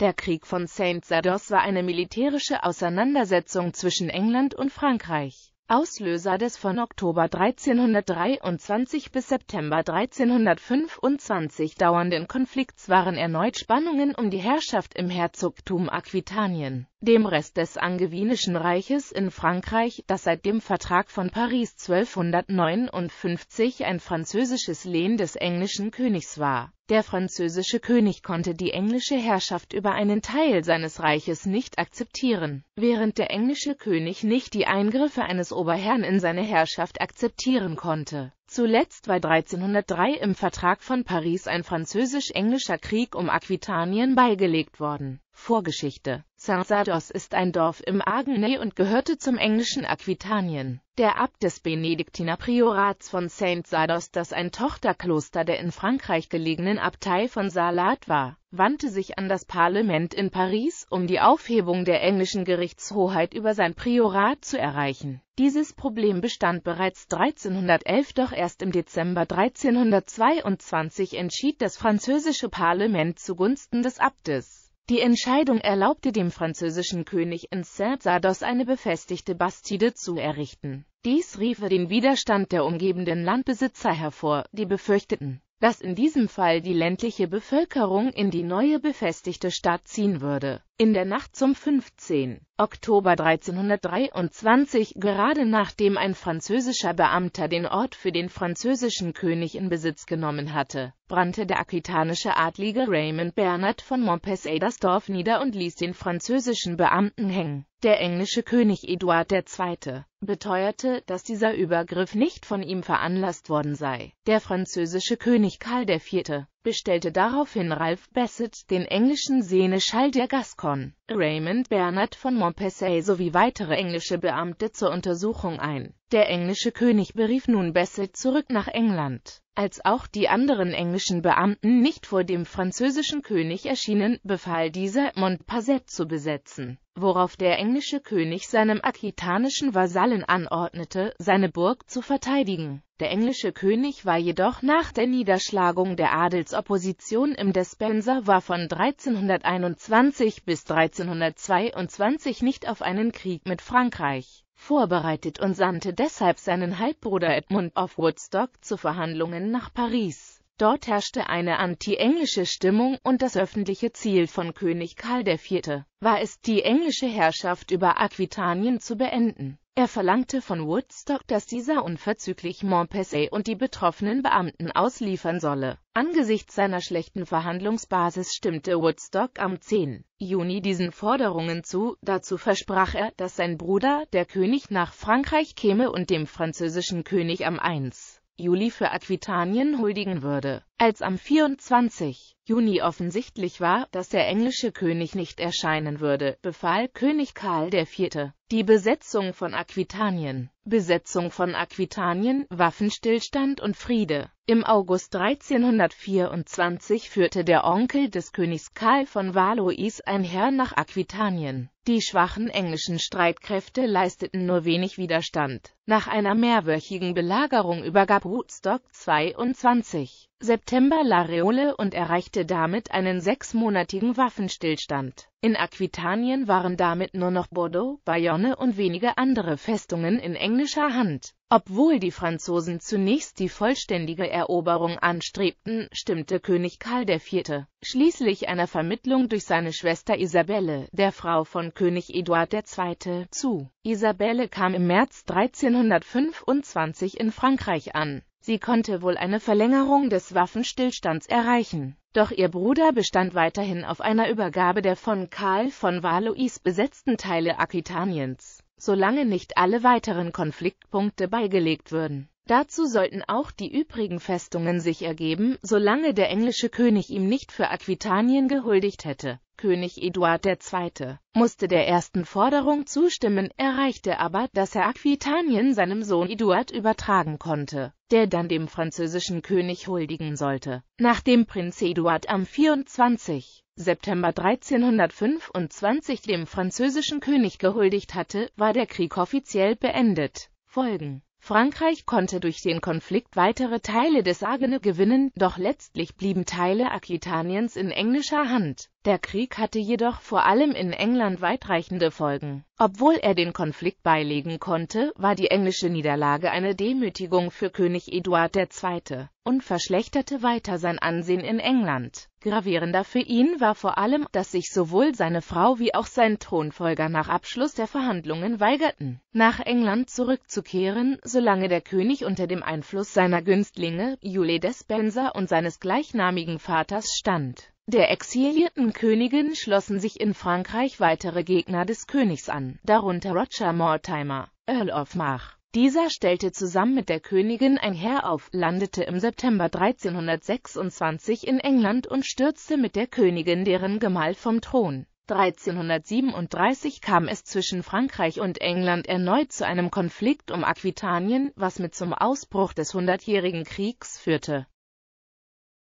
Der Krieg von Saint-Sados war eine militärische Auseinandersetzung zwischen England und Frankreich. Auslöser des von Oktober 1323 bis September 1325 dauernden Konflikts waren erneut Spannungen um die Herrschaft im Herzogtum Aquitanien, dem Rest des Angevinischen Reiches in Frankreich, das seit dem Vertrag von Paris 1259 ein französisches Lehen des englischen Königs war der französische König konnte die englische Herrschaft über einen Teil seines Reiches nicht akzeptieren. Während der englische König nicht die Eingriffe eines Oberherrn in seine Herrschaft akzeptieren konnte. Zuletzt war 1303 im Vertrag von Paris ein französisch-englischer Krieg um Aquitanien beigelegt worden Vorgeschichte Sarsados ist ein Dorf im Argenay und gehörte zum englischen Aquitanien. Der Abt des Benediktinerpriorats von Saint Sados, das ein Tochterkloster der in Frankreich gelegenen Abtei von Salat war, wandte sich an das Parlament in Paris, um die Aufhebung der englischen Gerichtshoheit über sein Priorat zu erreichen. Dieses Problem bestand bereits 1311, doch erst im Dezember 1322 entschied das französische Parlament zugunsten des Abtes. Die Entscheidung erlaubte dem französischen König in Saint-Sardos eine befestigte Bastide zu errichten. Dies rief den Widerstand der umgebenden Landbesitzer hervor, die befürchteten, dass in diesem Fall die ländliche Bevölkerung in die neue befestigte Stadt ziehen würde in der Nacht zum 15. Oktober 1323, gerade nachdem ein französischer Beamter den Ort für den französischen König in Besitz genommen hatte, brannte der aquitanische Adlige Raymond Bernard von Montpessé das Dorf nieder und ließ den französischen Beamten hängen. Der englische König Eduard II. beteuerte, dass dieser Übergriff nicht von ihm veranlasst worden sei. Der französische König Karl IV bestellte daraufhin Ralph Bassett, den englischen Seneschall der Gascon, Raymond Bernard von Montpessay sowie weitere englische Beamte zur Untersuchung ein. Der englische König berief nun Bassett zurück nach England. Als auch die anderen englischen Beamten nicht vor dem französischen König erschienen, befahl dieser, Montpasset zu besetzen worauf der englische König seinem aquitanischen Vasallen anordnete, seine Burg zu verteidigen. Der englische König war jedoch nach der Niederschlagung der Adelsopposition im Despenser war von 1321 bis 1322 nicht auf einen Krieg mit Frankreich vorbereitet und sandte deshalb seinen Halbbruder Edmund auf Woodstock zu Verhandlungen nach Paris. Dort herrschte eine anti-englische Stimmung und das öffentliche Ziel von König Karl IV. war es, die englische Herrschaft über Aquitanien zu beenden. Er verlangte von Woodstock, dass dieser unverzüglich Montpensier und die betroffenen Beamten ausliefern solle. Angesichts seiner schlechten Verhandlungsbasis stimmte Woodstock am 10. Juni diesen Forderungen zu, dazu versprach er, dass sein Bruder, der König, nach Frankreich käme und dem französischen König am 1. Juli für Aquitanien huldigen würde als am 24. Juni offensichtlich war, dass der englische König nicht erscheinen würde, befahl König Karl IV. die Besetzung von Aquitanien. Besetzung von Aquitanien, Waffenstillstand und Friede. Im August 1324 führte der Onkel des Königs Karl von Valois ein Herr nach Aquitanien. Die schwachen englischen Streitkräfte leisteten nur wenig Widerstand. Nach einer mehrwöchigen Belagerung übergab Woodstock 22. September Lareole und erreichte damit einen sechsmonatigen Waffenstillstand. In Aquitanien waren damit nur noch Bordeaux, Bayonne und wenige andere Festungen in englischer Hand. Obwohl die Franzosen zunächst die vollständige Eroberung anstrebten, stimmte König Karl IV. schließlich einer Vermittlung durch seine Schwester Isabelle, der Frau von König Eduard II., zu. Isabelle kam im März 1325 in Frankreich an. Sie konnte wohl eine Verlängerung des Waffenstillstands erreichen. Doch ihr Bruder bestand weiterhin auf einer Übergabe der von Karl von Valois besetzten Teile Aquitaniens, solange nicht alle weiteren Konfliktpunkte beigelegt würden. Dazu sollten auch die übrigen Festungen sich ergeben, solange der englische König ihm nicht für Aquitanien gehuldigt hätte. König Eduard II., musste der ersten Forderung zustimmen, erreichte aber, dass er Aquitanien seinem Sohn Eduard übertragen konnte, der dann dem französischen König huldigen sollte. Nachdem Prinz Eduard am 24. September 1325 dem französischen König gehuldigt hatte, war der Krieg offiziell beendet. Folgen Frankreich konnte durch den Konflikt weitere Teile des Argene gewinnen, doch letztlich blieben Teile Aquitaniens in englischer Hand. Der Krieg hatte jedoch vor allem in England weitreichende Folgen. Obwohl er den Konflikt beilegen konnte, war die englische Niederlage eine Demütigung für König Eduard II. und verschlechterte weiter sein Ansehen in England. Gravierender für ihn war vor allem, dass sich sowohl seine Frau wie auch sein Thronfolger nach Abschluss der Verhandlungen weigerten, nach England zurückzukehren, solange der König unter dem Einfluss seiner Günstlinge, Julie Despenser und seines gleichnamigen Vaters stand der exilierten Königin schlossen sich in Frankreich weitere Gegner des Königs an, darunter Roger Mortimer, Earl of March. Dieser stellte zusammen mit der Königin ein Heer auf, landete im September 1326 in England und stürzte mit der Königin deren Gemahl vom Thron. 1337 kam es zwischen Frankreich und England erneut zu einem Konflikt um Aquitanien, was mit zum Ausbruch des Hundertjährigen Kriegs führte.